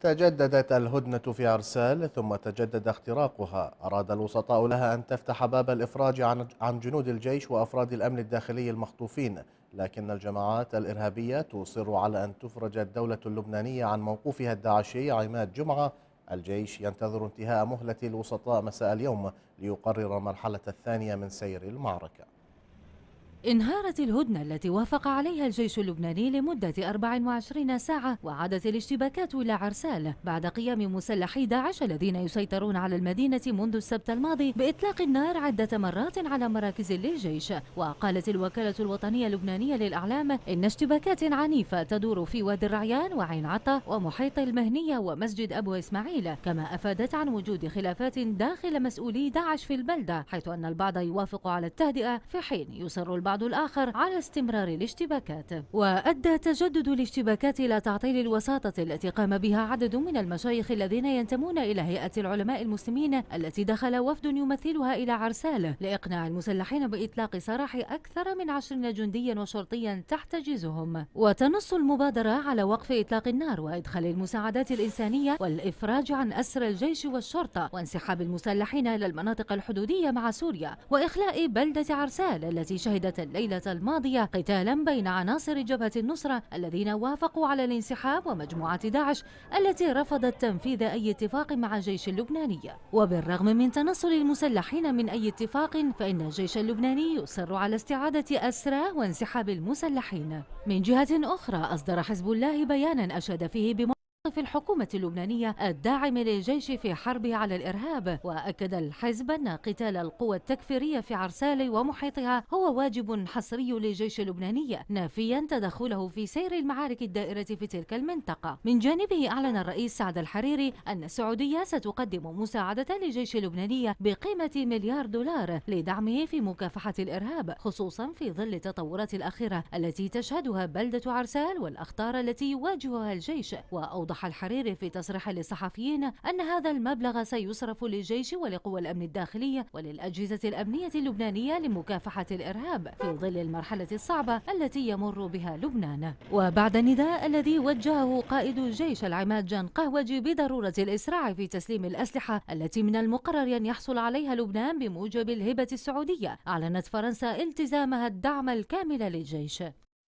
تجددت الهدنة في أرسال ثم تجدد اختراقها أراد الوسطاء لها أن تفتح باب الإفراج عن جنود الجيش وأفراد الأمن الداخلي المخطوفين لكن الجماعات الإرهابية تصر على أن تفرج الدولة اللبنانية عن موقفها الداعشي عماد جمعة الجيش ينتظر انتهاء مهلة الوسطاء مساء اليوم ليقرر المرحلة الثانية من سير المعركة انهارت الهدنة التي وافق عليها الجيش اللبناني لمدة 24 ساعة وعادت الاشتباكات إلى عرسال بعد قيام مسلحي داعش الذين يسيطرون على المدينة منذ السبت الماضي بإطلاق النار عدة مرات على مراكز للجيش وقالت الوكالة الوطنية اللبنانية للإعلام إن اشتباكات عنيفة تدور في وادي الرعيان وعين عطا ومحيط المهنية ومسجد أبو إسماعيل كما أفادت عن وجود خلافات داخل مسؤولي داعش في البلدة حيث أن البعض يوافق على التهدئة في حين يصر البعض البعض الآخر على استمرار الاشتباكات وأدى تجدد الاشتباكات إلى تعطيل الوساطة التي قام بها عدد من المشايخ الذين ينتمون إلى هيئة العلماء المسلمين التي دخل وفد يمثلها إلى عرسال لإقناع المسلحين بإطلاق سراح أكثر من عشرين جنديا وشرطيا تحت جيزهم وتنص المبادرة على وقف إطلاق النار وإدخال المساعدات الإنسانية والإفراج عن أسر الجيش والشرطة وانسحاب المسلحين إلى المناطق الحدودية مع سوريا وإخلاء بلدة عرسال التي شهدت الليلة الماضية قتالا بين عناصر جبهة النصرة الذين وافقوا على الانسحاب ومجموعة داعش التي رفضت تنفيذ أي اتفاق مع الجيش اللبناني وبالرغم من تنصل المسلحين من أي اتفاق فإن الجيش اللبناني يصر على استعادة أسرى وانسحاب المسلحين من جهة أخرى أصدر حزب الله بيانا أشاد فيه بم... في الحكومة اللبنانية الداعم للجيش في حربه على الإرهاب وأكد الحزب أن قتال القوى التكفيرية في عرسال ومحيطها هو واجب حصري للجيش اللبناني نافيا تدخله في سير المعارك الدائرة في تلك المنطقة من جانبه أعلن الرئيس سعد الحريري أن السعودية ستقدم مساعدة للجيش اللبناني بقيمة مليار دولار لدعمه في مكافحة الإرهاب خصوصا في ظل التطورات الأخيرة التي تشهدها بلدة عرسال والأخطار التي يواجهها الجيش وأوضاع أوضح الحريري في تصريح للصحفيين أن هذا المبلغ سيصرف للجيش ولقوى الأمن الداخلي وللأجهزة الأمنية اللبنانية لمكافحة الإرهاب في ظل المرحلة الصعبة التي يمر بها لبنان وبعد النداء الذي وجهه قائد الجيش العماد جان قهوجي بضرورة الإسراع في تسليم الأسلحة التي من المقرر أن يحصل عليها لبنان بموجب الهبة السعودية أعلنت فرنسا التزامها الدعم الكامل للجيش